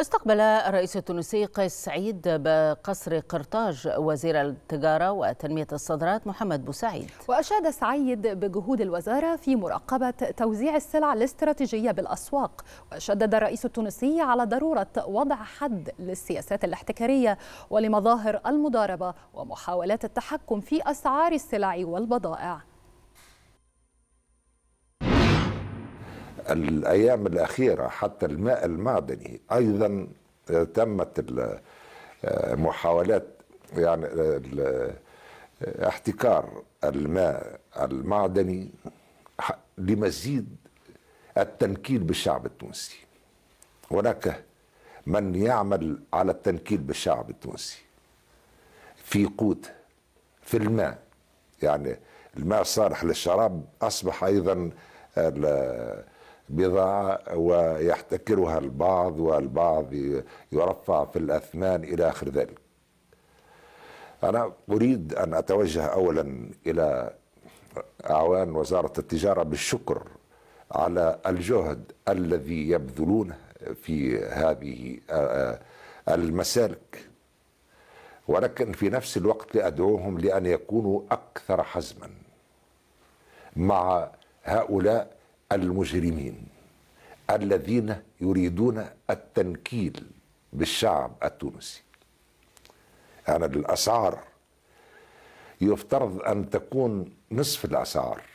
استقبل الرئيس التونسي قيس سعيد بقصر قرطاج وزير التجارة وتنمية الصادرات محمد بوسعيد وأشاد سعيد بجهود الوزارة في مراقبة توزيع السلع الاستراتيجية بالأسواق وشدد الرئيس التونسي على ضرورة وضع حد للسياسات الاحتكارية ولمظاهر المضاربة ومحاولات التحكم في أسعار السلع والبضائع الأيام الأخيرة حتى الماء المعدني أيضا تمت محاولات يعني احتكار الماء المعدني لمزيد التنكيل بالشعب التونسي هناك من يعمل على التنكيل بالشعب التونسي في قوت في الماء يعني الماء صالح للشراب أصبح أيضا بضاعة ويحتكرها البعض والبعض يرفع في الأثمان إلى آخر ذلك أنا أريد أن أتوجه أولا إلى أعوان وزارة التجارة بالشكر على الجهد الذي يبذلونه في هذه آه، آه، المسالك ولكن في نفس الوقت أدعوهم لأن يكونوا أكثر حزما مع هؤلاء المجرمين الذين يريدون التنكيل بالشعب التونسي يعني الأسعار يفترض أن تكون نصف الأسعار